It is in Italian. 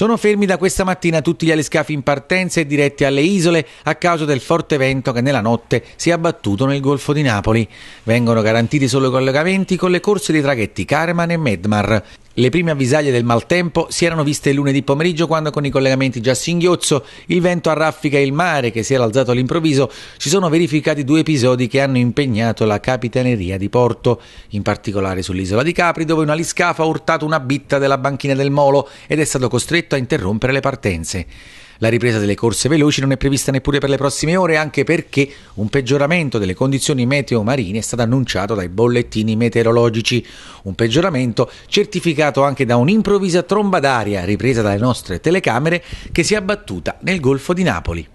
Sono fermi da questa mattina tutti gli aliscafi in partenza e diretti alle isole a causa del forte vento che nella notte si è abbattuto nel Golfo di Napoli. Vengono garantiti solo i collegamenti con le corse dei traghetti Carman e Medmar. Le prime avvisaglie del maltempo si erano viste lunedì pomeriggio quando con i collegamenti già singhiozzo il vento a raffica e il mare che si era alzato all'improvviso si sono verificati due episodi che hanno impegnato la capitaneria di Porto, in particolare sull'isola di Capri dove un aliscafo ha urtato una bitta della banchina del molo ed è stato costretto a interrompere le partenze. La ripresa delle corse veloci non è prevista neppure per le prossime ore, anche perché un peggioramento delle condizioni meteo marine è stato annunciato dai bollettini meteorologici. Un peggioramento certificato anche da un'improvvisa tromba d'aria ripresa dalle nostre telecamere che si è abbattuta nel Golfo di Napoli.